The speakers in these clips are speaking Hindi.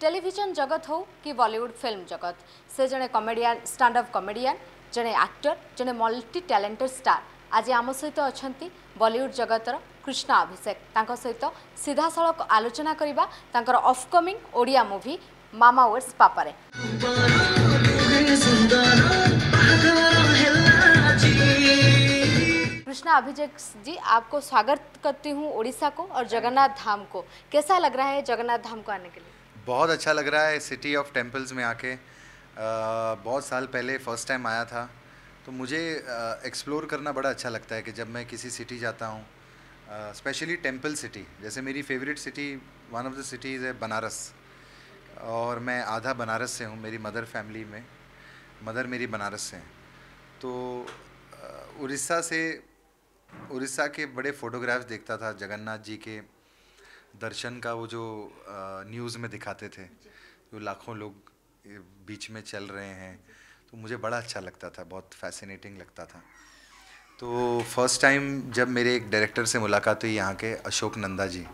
टेलीजन जगत हो कि बलीउड फिल्म जगत से जड़े कमेडिया स्टाणअअप कमेडिया जड़े आक्टर जड़े मल्टी टैलेंटेड स्टार आज आम सहित अच्छा बलीउड जगतर कृष्णा अभिषेक तक सहित तो सीधा सड़क आलोचना करने upcoming Odia movie Mama weds पापारे कृष्णा अभिषेक जी आपको स्वागत करती हूँ ओडिशा को और जगन्नाथ धाम को कैसा लग रहा है जगन्नाथ धाम को आने के लिए बहुत अच्छा लग रहा है सिटी ऑफ टेम्पल्स में आके बहुत साल पहले फ़र्स्ट टाइम आया था तो मुझे एक्सप्लोर करना बड़ा अच्छा लगता है कि जब मैं किसी सिटी जाता हूँ स्पेशली टेम्पल सिटी जैसे मेरी favourite city one of the cities है बनारस और मैं आधा बनारस से हूँ मेरी मदर फैमिली में मदर मेरी बनारस से हैं तो उड़ीसा से उड़ीसा के बड़े फ़ोटोग्राफ्स देखता था जगन्नाथ जी के दर्शन का वो जो न्यूज़ में दिखाते थे जो लाखों लोग बीच में चल रहे हैं तो मुझे बड़ा अच्छा लगता था बहुत फैसिनेटिंग लगता था तो फर्स्ट टाइम जब मेरे एक डायरेक्टर से मुलाकात हुई यहाँ के अशोक नंदा जी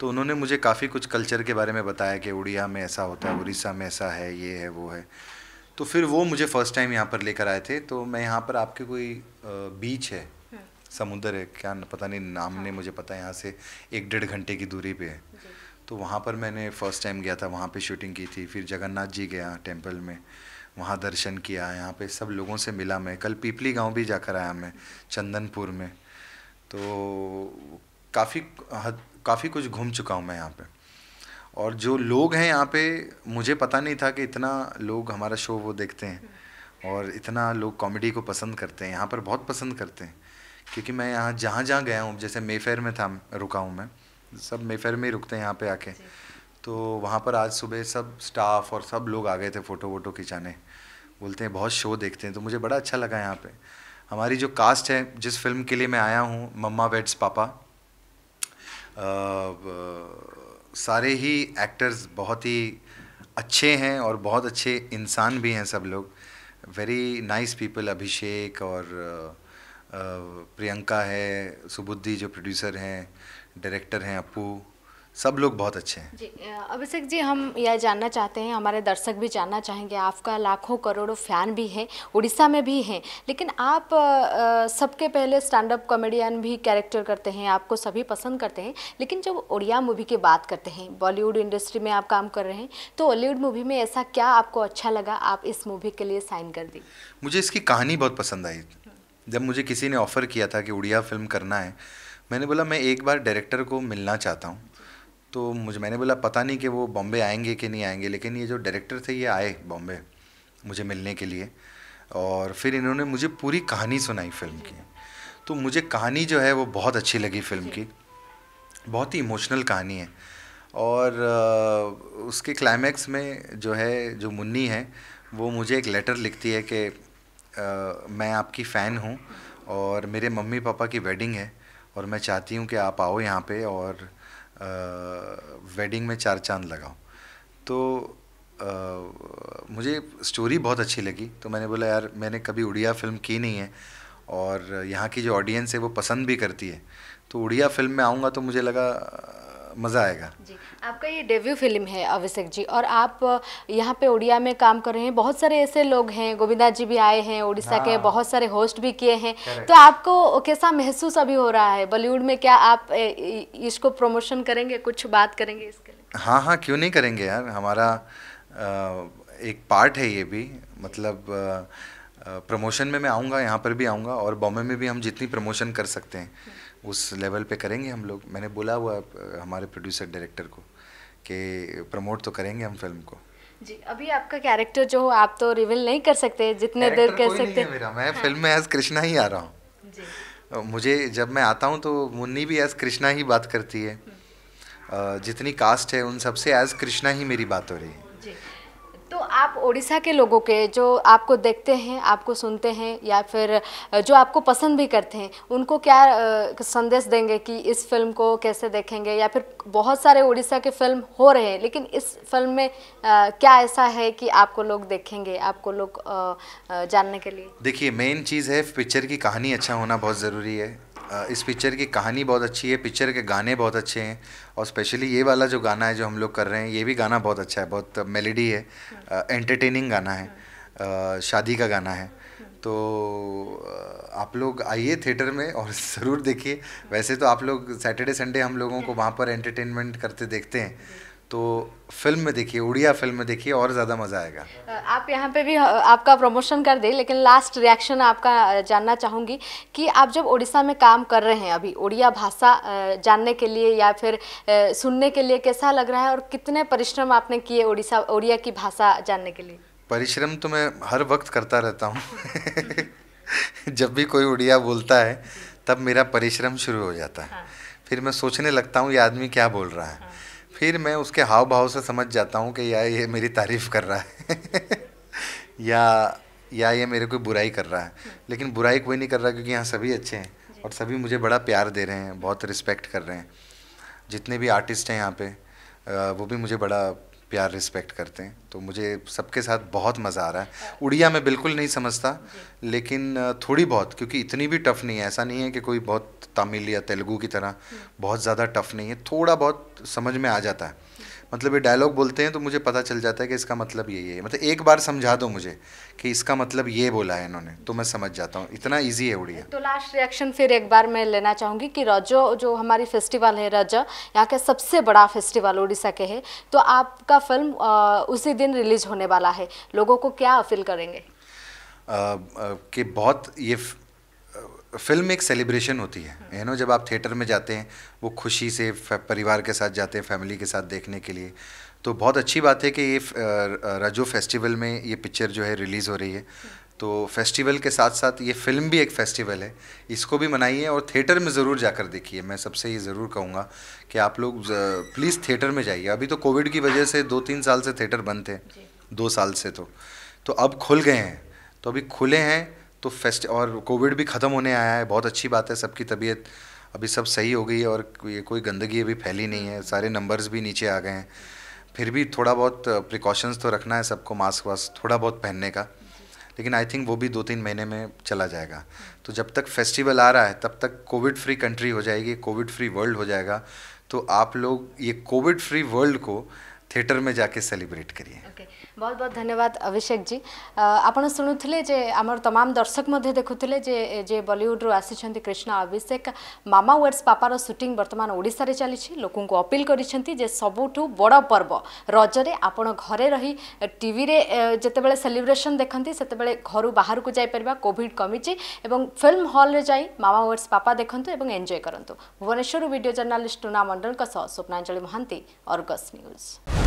तो उन्होंने मुझे काफ़ी कुछ कल्चर के बारे में बताया कि उड़िया में ऐसा होता है उड़ीसा में ऐसा है ये है वो है तो फिर वो मुझे फ़र्स्ट टाइम यहाँ पर लेकर आए थे तो मैं यहाँ पर आपके कोई बीच है समुद्र है क्या पता नहीं नाम हाँ। नहीं मुझे पता है यहाँ से एक डेढ़ घंटे की दूरी पे है तो वहाँ पर मैंने फर्स्ट टाइम गया था वहाँ पे शूटिंग की थी फिर जगन्नाथ जी गया टेम्पल में वहाँ दर्शन किया यहाँ पे सब लोगों से मिला मैं कल पीपली गांव भी जाकर आया मैं चंदनपुर में तो काफ़ी काफ़ी कुछ घूम चुका हूँ मैं यहाँ पे और जो लोग हैं यहाँ पे मुझे पता नहीं था कि इतना लोग हमारा शो वो देखते हैं हम्म। और इतना लोग कॉमेडी को पसंद करते हैं यहाँ पर बहुत पसंद करते हैं क्योंकि मैं यहाँ जहाँ जहाँ गया हूँ जैसे मेफेयर में था रुका हूँ मैं सब मेफेयर में ही रुकते हैं यहाँ पे आके तो वहाँ पर आज सुबह सब स्टाफ और सब लोग आ गए थे फ़ोटो वोटो खिंचाने बोलते हैं बहुत शो देखते हैं तो मुझे बड़ा अच्छा लगा यहाँ पे हमारी जो कास्ट है जिस फिल्म के लिए मैं आया हूँ मम्मा वेड्स पापा सारे ही एक्टर्स बहुत ही अच्छे हैं और बहुत अच्छे इंसान भी हैं सब लोग वेरी नाइस पीपल अभिषेक और प्रियंका है सुबुद्धि जो प्रोड्यूसर हैं डायरेक्टर हैं अपू सब लोग बहुत अच्छे हैं जी अभिषेक जी हम यह जानना चाहते हैं हमारे दर्शक भी जानना चाहेंगे आपका लाखों करोड़ों फैन भी है उड़ीसा में भी हैं लेकिन आप सबके पहले स्टैंड अप कॉमेडियन भी कैरेक्टर करते हैं आपको सभी पसंद करते हैं लेकिन जब उड़िया मूवी की बात करते हैं बॉलीवुड इंडस्ट्री में आप काम कर रहे हैं तो हॉलीवुड मूवी में ऐसा क्या आपको अच्छा लगा आप इस मूवी के लिए साइन कर दी मुझे इसकी कहानी बहुत पसंद आई जब मुझे किसी ने ऑफ़र किया था कि उड़िया फ़िल्म करना है मैंने बोला मैं एक बार डायरेक्टर को मिलना चाहता हूँ तो मुझे मैंने बोला पता नहीं कि वो बॉम्बे आएंगे कि नहीं आएंगे लेकिन ये जो डायरेक्टर थे ये आए बॉम्बे मुझे मिलने के लिए और फिर इन्होंने मुझे पूरी कहानी सुनाई फ़िल्म की तो मुझे कहानी जो है वो बहुत अच्छी लगी फ़िल्म की बहुत ही इमोशनल कहानी है और उसके क्लाइमैक्स में जो है जो मुन्नी है वो मुझे एक लेटर लिखती है कि मैं आपकी फ़ैन हूँ और मेरे मम्मी पापा की वेडिंग है और मैं चाहती हूँ कि आप आओ यहाँ पे और वेडिंग में चार चांद लगाओ तो आ, मुझे स्टोरी बहुत अच्छी लगी तो मैंने बोला यार मैंने कभी उड़िया फिल्म की नहीं है और यहाँ की जो ऑडियंस है वो पसंद भी करती है तो उड़िया फिल्म में आऊँगा तो मुझे लगा मज़ा आएगा जी आपका ये डेब्यू फिल्म है अभिषेक जी और आप यहाँ पे उड़िया में काम कर रहे हैं बहुत सारे ऐसे लोग हैं गोविंदा जी भी आए हैं उड़ीसा हाँ। के बहुत सारे होस्ट भी किए हैं तो आपको कैसा महसूस अभी हो रहा है बॉलीवुड में क्या आप इसको प्रमोशन करेंगे कुछ बात करेंगे इसके लिए हाँ हाँ क्यों नहीं करेंगे यार हमारा एक पार्ट है ये भी मतलब प्रमोशन में मैं आऊँगा यहाँ पर भी आऊँगा और बॉम्बे में भी हम जितनी प्रमोशन कर सकते हैं उस लेवल पे करेंगे हम लोग मैंने बोला हुआ हमारे प्रोड्यूसर डायरेक्टर को कि प्रमोट तो करेंगे हम फिल्म को जी अभी आपका कैरेक्टर जो हो आप तो रिवील नहीं कर सकते जितने देर कर सकते मेरा मैं हाँ। फिल्म में एज कृष्णा ही आ रहा हूँ मुझे जब मैं आता हूँ तो मुन्नी भी एज कृष्णा ही बात करती है हम्म। जितनी कास्ट है उन सबसे एज कृष्णा ही मेरी बात हो रही है आप ओडिशा के लोगों के जो आपको देखते हैं आपको सुनते हैं या फिर जो आपको पसंद भी करते हैं उनको क्या संदेश देंगे कि इस फिल्म को कैसे देखेंगे या फिर बहुत सारे ओडिशा के फिल्म हो रहे हैं लेकिन इस फिल्म में क्या ऐसा है कि आपको लोग देखेंगे आपको लोग जानने के लिए देखिए मेन चीज़ है पिक्चर की कहानी अच्छा होना बहुत ज़रूरी है इस पिक्चर की कहानी बहुत अच्छी है पिक्चर के गाने बहुत अच्छे हैं और स्पेशली ये वाला जो गाना है जो हम लोग कर रहे हैं ये भी गाना बहुत अच्छा है बहुत मेलेडी है एंटरटेनिंग गाना है शादी का गाना है तो आप लोग आइए थिएटर में और ज़रूर देखिए वैसे तो आप लोग सैटरडे संडे हम लोगों को वहाँ पर एंटरटेनमेंट करते देखते हैं तो फिल्म में देखिए उड़िया फिल्म में देखिए और ज़्यादा मज़ा आएगा आप यहाँ पे भी आपका प्रमोशन कर दें लेकिन लास्ट रिएक्शन आपका जानना चाहूँगी कि आप जब उड़ीसा में काम कर रहे हैं अभी उड़िया भाषा जानने के लिए या फिर सुनने के लिए कैसा लग रहा है और कितने परिश्रम आपने किए उड़ीसा उड़िया की भाषा जानने के लिए परिश्रम तो मैं हर वक्त करता रहता हूँ जब भी कोई उड़िया बोलता है तब मेरा परिश्रम शुरू हो जाता है हाँ। फिर मैं सोचने लगता हूँ ये आदमी क्या बोल रहा है हाँ। फिर मैं उसके हाव भाव से समझ जाता हूँ कि या ये मेरी तारीफ़ कर रहा है या या ये मेरे कोई बुराई कर रहा है लेकिन बुराई कोई नहीं कर रहा क्योंकि यहाँ सभी अच्छे हैं और सभी मुझे बड़ा प्यार दे रहे हैं बहुत रिस्पेक्ट कर रहे हैं जितने भी आर्टिस्ट हैं यहाँ पे वो भी मुझे बड़ा प्यार रिस्पेक्ट करते हैं तो मुझे सबके साथ बहुत मज़ा आ रहा है उड़िया मैं बिल्कुल नहीं समझता लेकिन थोड़ी बहुत क्योंकि इतनी भी टफ़ नहीं है ऐसा नहीं है कि कोई बहुत तमिल या तेलुगू की तरह बहुत ज़्यादा टफ़ नहीं है थोड़ा बहुत समझ में आ जाता है मतलब ये डायलॉग बोलते हैं तो मुझे पता चल जाता है कि इसका मतलब यही है मतलब एक बार समझा दो मुझे कि इसका मतलब ये बोला है इन्होंने तो मैं समझ जाता हूँ इतना ईजी है उड़िया तो लास्ट रिएक्शन फिर एक बार मैं लेना चाहूँगी कि रजो जो हमारी फेस्टिवल है रजा यहाँ का सबसे बड़ा फेस्टिवल उड़ीसा के है तो आपका फिल्म उसी दिन रिलीज होने वाला है लोगों को क्या अपील करेंगे कि बहुत ये फिल्म एक सेलिब्रेशन होती है यू हाँ। नो जब आप थिएटर में जाते हैं वो खुशी से परिवार के साथ जाते हैं फैमिली के साथ देखने के लिए तो बहुत अच्छी बात है कि ये रजो फेस्टिवल में ये पिक्चर जो है रिलीज़ हो रही है हाँ। तो फेस्टिवल के साथ साथ ये फिल्म भी एक फेस्टिवल है इसको भी मनाइए और थिएटर में ज़रूर जाकर देखिए मैं सबसे ये ज़रूर कहूँगा कि आप लोग प्लीज़ थिएटर में जाइए अभी तो कोविड की वजह से दो तीन साल से थिएटर बंद थे दो साल से तो तो अब खुल गए हैं तो अभी खुले हैं तो फेस्ट और कोविड भी ख़त्म होने आया है बहुत अच्छी बात है सबकी तबीयत अभी सब सही हो गई है और ये कोई गंदगी अभी फैली नहीं है सारे नंबर्स भी नीचे आ गए हैं फिर भी थोड़ा बहुत प्रिकॉशंस तो रखना है सबको मास्क वास्क थोड़ा बहुत पहनने का लेकिन आई थिंक वो भी दो तीन महीने में चला जाएगा तो जब तक फेस्टिवल आ रहा है तब तक कोविड फ्री कंट्री हो जाएगी कोविड फ्री वर्ल्ड हो जाएगा तो आप लोग ये कोविड फ्री वर्ल्ड को थिएटर में जाके सेलिब्रेट करिए बहुत बहुत धन्यवाद अभिषेक जी आपण शुणुले जे आम तमाम दर्शक मध्य देखुले जे जे बॉलीवुड्रु आसी कृष्णा अभिषेक मामा वेड्स पापार सुटिंग बर्तमान ओडार चली लोक अपिल कर सबुठ बड़ पर्व रजरे आपण घरे रही टी रे सेलिब्रेसन सेलिब्रेशन देखती से घर बाहर को जापर कोविड कमी और फिल्म हल रे मामा वेड्स पापा देखते और एंजय करूँ भुवनेश्वर भिड जर्नालीस्ट टूना मंडल स्वप्नांजलि महांती अर्गस न्यूज़